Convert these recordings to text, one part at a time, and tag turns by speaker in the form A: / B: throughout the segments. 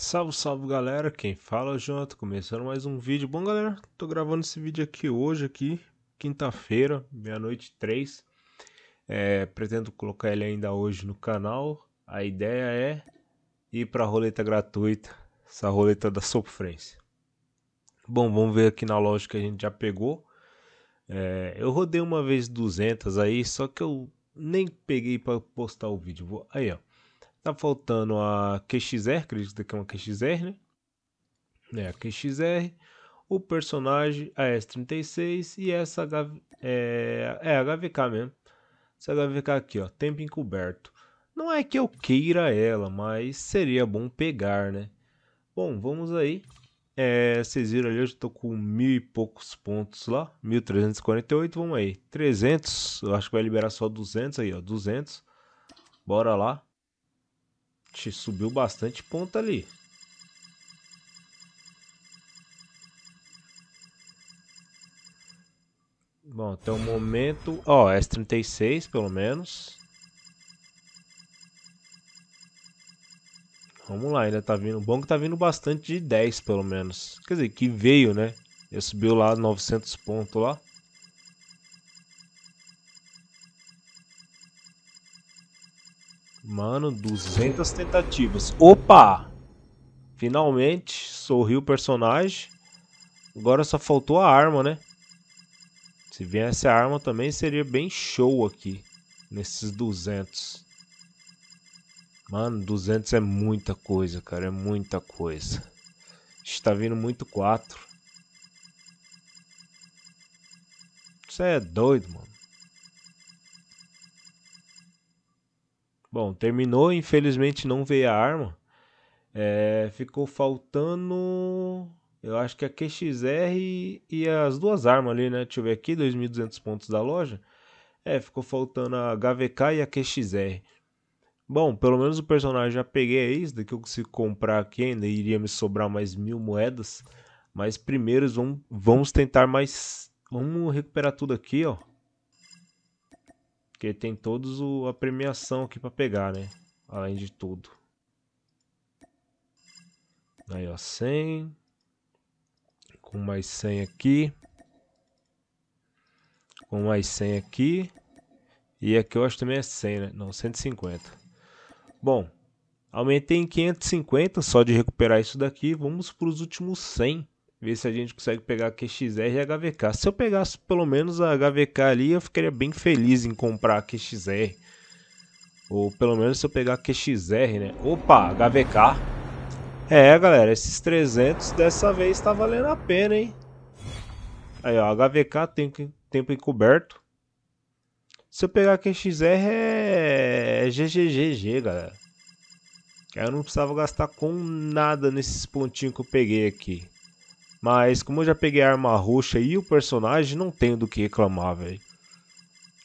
A: Salve, salve galera, quem fala junto, é começando mais um vídeo. Bom galera, tô gravando esse vídeo aqui hoje, aqui, quinta-feira, meia-noite três. É, pretendo colocar ele ainda hoje no canal. A ideia é ir pra roleta gratuita, essa roleta da sofrência. Bom, vamos ver aqui na loja que a gente já pegou. É, eu rodei uma vez 200 aí, só que eu nem peguei para postar o vídeo. Vou, aí ó. Tá faltando a QXR, acredito que é uma QXR, né? É, a QXR, o personagem, a S36 e essa HV, é, é HVK mesmo. Essa HVK aqui, ó, tempo encoberto. Não é que eu queira ela, mas seria bom pegar, né? Bom, vamos aí. É, vocês viram ali, eu estou com mil e poucos pontos lá, 1.348, vamos aí. 300, eu acho que vai liberar só 200 aí, ó, 200. Bora lá te subiu bastante ponto ali. Bom, até o momento. Ó, oh, S36 pelo menos. Vamos lá, ainda tá vindo. Bom que tá vindo bastante de 10 pelo menos. Quer dizer, que veio, né? Já subiu lá 900 pontos lá. Mano, 200 tentativas. Opa! Finalmente sorriu o personagem. Agora só faltou a arma, né? Se viesse a arma também seria bem show aqui. Nesses 200. Mano, 200 é muita coisa, cara. É muita coisa. Está vindo muito 4. Você é doido, mano. Bom, terminou, infelizmente não veio a arma. É, ficou faltando, eu acho que a QXR e, e as duas armas ali, né? Deixa eu ver aqui, 2.200 pontos da loja. É, ficou faltando a HVK e a QXR. Bom, pelo menos o personagem já peguei aí, isso daqui eu consigo comprar aqui ainda, iria me sobrar mais mil moedas. Mas primeiro vamos, vamos tentar mais... Vamos recuperar tudo aqui, ó. Porque tem todos o, a premiação aqui para pegar, né? Além de tudo. Aí, ó, 100. Com mais 100 aqui. Com mais 100 aqui. E aqui eu acho também é 100, né? Não, 150. Bom, aumentei em 550 só de recuperar isso daqui. Vamos para os últimos 100 ver se a gente consegue pegar QXR e HVK. Se eu pegasse pelo menos a HVK ali, eu ficaria bem feliz em comprar a QXR. Ou pelo menos se eu pegar a QXR, né? Opa, HVK. É, galera, esses 300 dessa vez tá valendo a pena, hein? Aí, ó, HVK tem tempo encoberto. Se eu pegar a QXR é... é GGGG, galera. Eu não precisava gastar com nada nesses pontinhos que eu peguei aqui. Mas como eu já peguei a arma roxa e o personagem, não tenho do que reclamar, velho.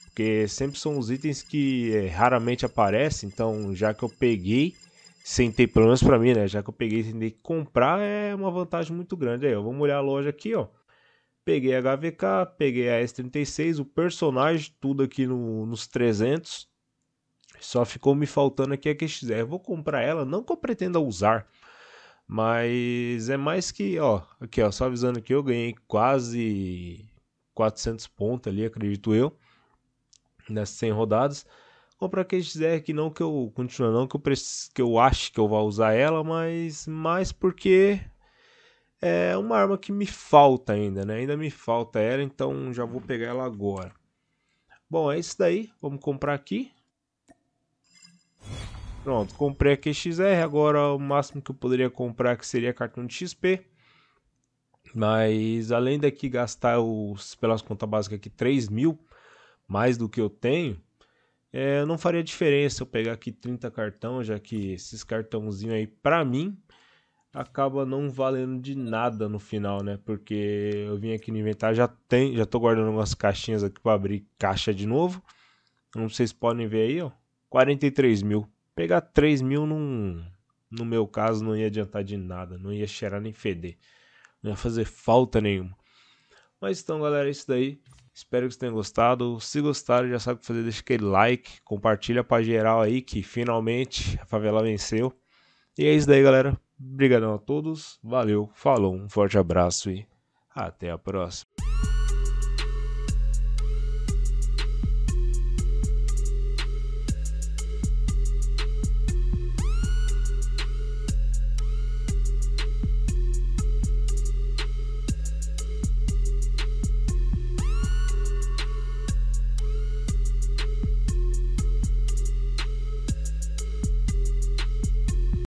A: Porque sempre são os itens que é, raramente aparecem, então já que eu peguei sem ter, pelo menos pra mim, né? Já que eu peguei sem ter que comprar, é uma vantagem muito grande. Aí, vamos olhar a loja aqui, ó. Peguei a HVK, peguei a S36, o personagem, tudo aqui no, nos 300. Só ficou me faltando aqui a QXR. Eu vou comprar ela, não que eu pretenda usar, mas é mais que, ó, aqui ó, só avisando que eu ganhei quase 400 pontos ali, acredito eu, nessas 100 rodadas. Comprar quem quiser que não que eu continue não que eu que eu acho que eu vá usar ela, mas mais porque é uma arma que me falta ainda, né? Ainda me falta ela, então já vou pegar ela agora. Bom, é isso daí. Vamos comprar aqui. Pronto, comprei a QXR, agora o máximo que eu poderia comprar que seria cartão de XP. Mas além daqui gastar os, pelas contas básicas aqui 3 mil, mais do que eu tenho, é, não faria diferença eu pegar aqui 30 cartão, já que esses cartãozinhos aí, para mim, acaba não valendo de nada no final, né? Porque eu vim aqui no inventário, já tem, já tô guardando algumas caixinhas aqui para abrir caixa de novo. Como vocês podem ver aí, ó, 43 mil. Pegar 3 mil num, no meu caso não ia adiantar de nada, não ia cheirar nem feder, não ia fazer falta nenhuma. Mas então, galera, é isso daí. Espero que vocês tenham gostado. Se gostaram, já sabe o que fazer, deixa aquele like, compartilha pra geral aí que finalmente a favela venceu. E é isso daí, galera. Obrigadão a todos. Valeu, falou, um forte abraço e até a próxima.